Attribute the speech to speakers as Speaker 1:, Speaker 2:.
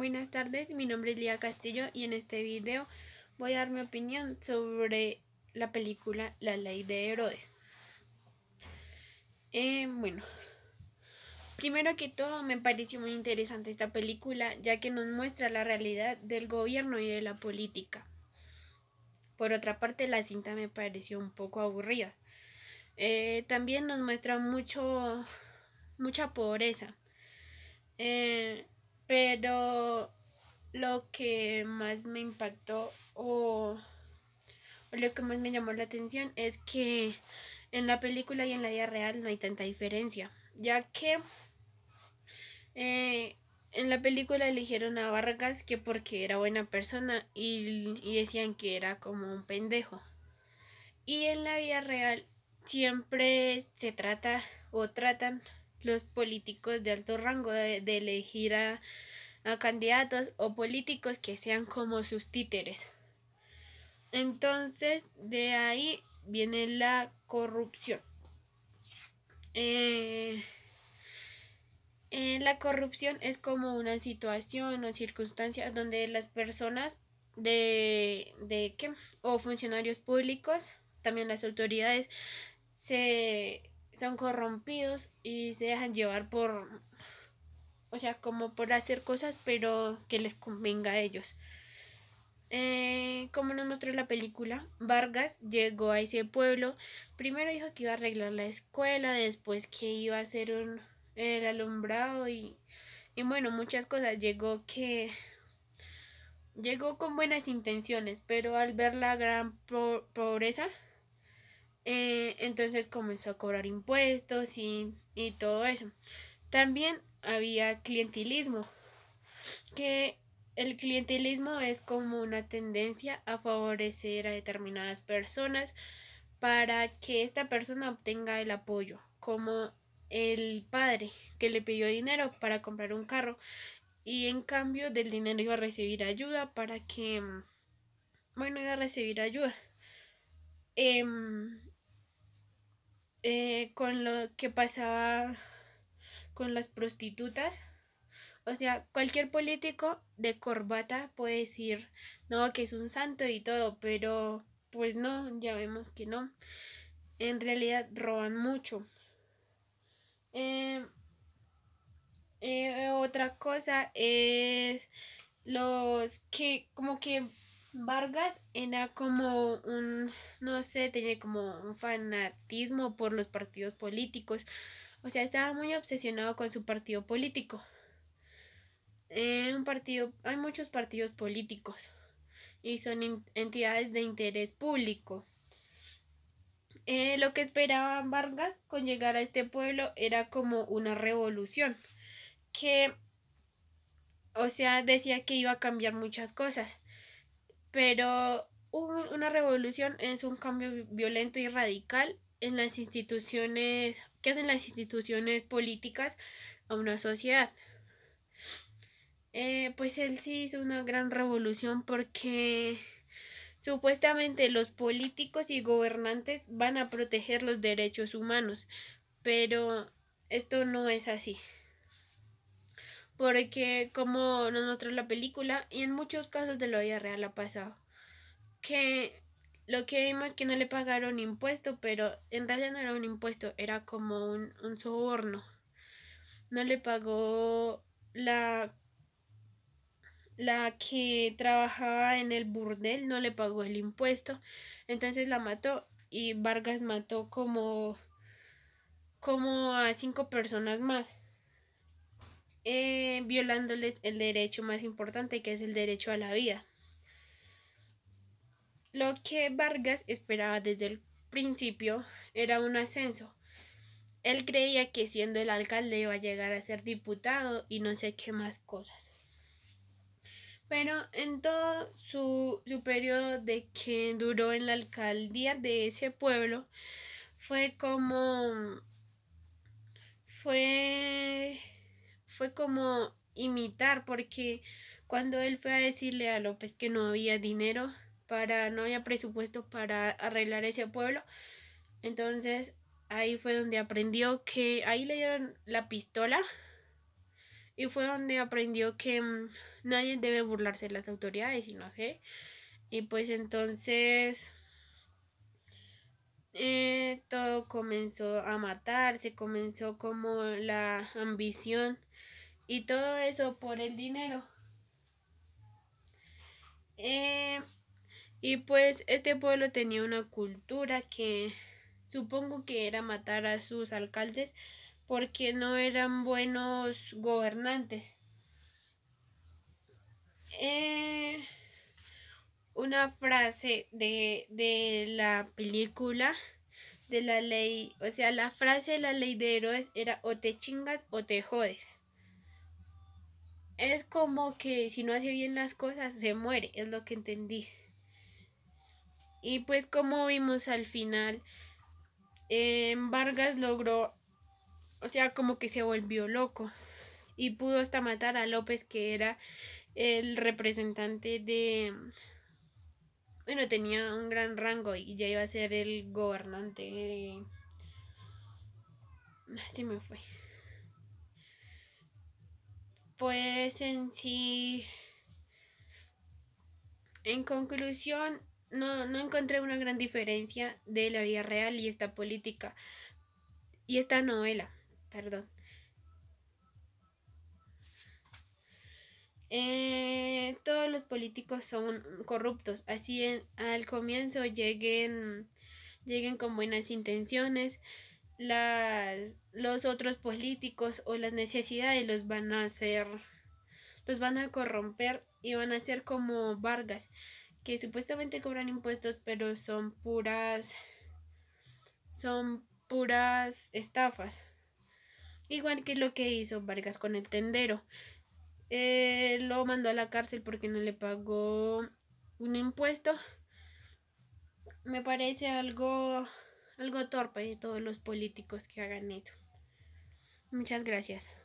Speaker 1: Buenas tardes, mi nombre es Lía Castillo y en este video voy a dar mi opinión sobre la película La Ley de Herodes. Eh, bueno, primero que todo me pareció muy interesante esta película ya que nos muestra la realidad del gobierno y de la política. Por otra parte, la cinta me pareció un poco aburrida. Eh, también nos muestra mucho, mucha pobreza. Eh, pero lo que más me impactó o, lo que más me llamó la atención es que en la película y en la vida real no hay tanta diferencia, ya que eh, en la película eligieron a Vargas que porque era buena persona y, y decían que era como un pendejo. Y en la vida real siempre se trata o tratan los políticos de alto rango de, elegir a, candidatos o políticos que sean como sus títeres. Entonces, de ahí viene la corrupción. Eh, eh, la corrupción es como una situación o circunstancia donde las personas de, de ¿qué? o funcionarios públicos, también las autoridades, se son corrompidos y se dejan llevar por, o sea, como por hacer cosas, pero que les convenga a ellos. Eh, como nos mostró la película, Vargas llegó a ese pueblo. Primero dijo que iba a arreglar la escuela, después que iba a hacer un, el alumbrado y, y bueno, muchas cosas. Llegó que llegó con buenas intenciones, pero al ver la gran pobreza eh, entonces comenzó a cobrar impuestos y, y todo eso. También había clientelismo, que el clientelismo es como una tendencia a favorecer a determinadas personas para que esta persona obtenga el apoyo, como el padre que le pidió dinero para comprar un carro y en cambio del dinero iba a recibir ayuda para que, mm, bueno, iba a recibir ayuda. Em, eh, con lo que pasaba con las prostitutas. O sea, cualquier político de corbata puede decir, no, que es un santo y todo, pero pues no, ya vemos que no. En realidad roban mucho. Em, eh, otra cosa es los que como que Vargas era como un, no sé, tenía como un fanatismo por los partidos políticos. O sea, estaba muy obsesionado con su partido político. Eh, un partido, hay muchos partidos políticos y son entidades de interés público. Eh, lo que esperaba Vargas con llegar a este pueblo era como una revolución que, o sea, decía que iba a cambiar muchas cosas pero una revolución es un cambio violento y radical en las instituciones, que hacen las instituciones políticas a una sociedad. Eh, pues él sí hizo una gran revolución porque supuestamente los políticos y gobernantes van a proteger los derechos humanos, pero esto no es así porque como nos mostró la película y en muchos casos de la vida real ha pasado que lo que vimos es que no le pagaron impuesto, pero en realidad no era un impuesto, era como un, soborno. No le pagó la la que trabajaba en el burdel no le pagó el impuesto, entonces la mató y Vargas mató como como a cinco personas más. Eh, violándoles el derecho más importante que es el derecho a la vida. Lo que Vargas esperaba desde el principio era un ascenso. Él creía que siendo el alcalde iba a llegar a ser diputado y no sé qué más cosas. Pero en todo su, su periodo de que duró en la alcaldía de ese pueblo fue como... fue fue como imitar, porque cuando él fue a decirle a López que no había dinero para, no había presupuesto para arreglar ese pueblo, entonces ahí fue donde aprendió que, ahí le dieron la pistola y fue donde aprendió que mm, nadie debe burlarse de las autoridades y no sé. Y pues entonces eh, todo comenzó a matarse, comenzó como la ambición y todo eso por el dinero. Eh, y pues este pueblo tenía una cultura que supongo que era matar a sus alcaldes porque no eran buenos gobernantes. Eh, una frase de, de la película de la ley, o sea, la frase de la ley de héroes era o te chingas o te jodes. Es como que si no hace bien las cosas, se muere, es lo que entendí. Y pues como vimos al final, em, Vargas logró, o sea, como que se volvió loco y pudo hasta matar a López, que era el representante de, bueno, tenía un gran rango y ya iba a ser el gobernante Así me fue. Pues en sí... En conclusión, no, no encontré una gran diferencia de la vida real y esta política y esta novela, perdón. Eh, todos los políticos son corruptos, así al comienzo lleguen, lleguen con buenas intenciones, los otros políticos o las necesidades los van a hacer, los van a corromper y van a ser como Vargas, que supuestamente cobran impuestos, pero son puras, son puras estafas. Igual que lo que hizo Vargas con el tendero. Eh, lo mandó a la cárcel porque no le pagó un impuesto. Me parece algo, algo torpe de todos los políticos que hagan eso. Muchas gracias.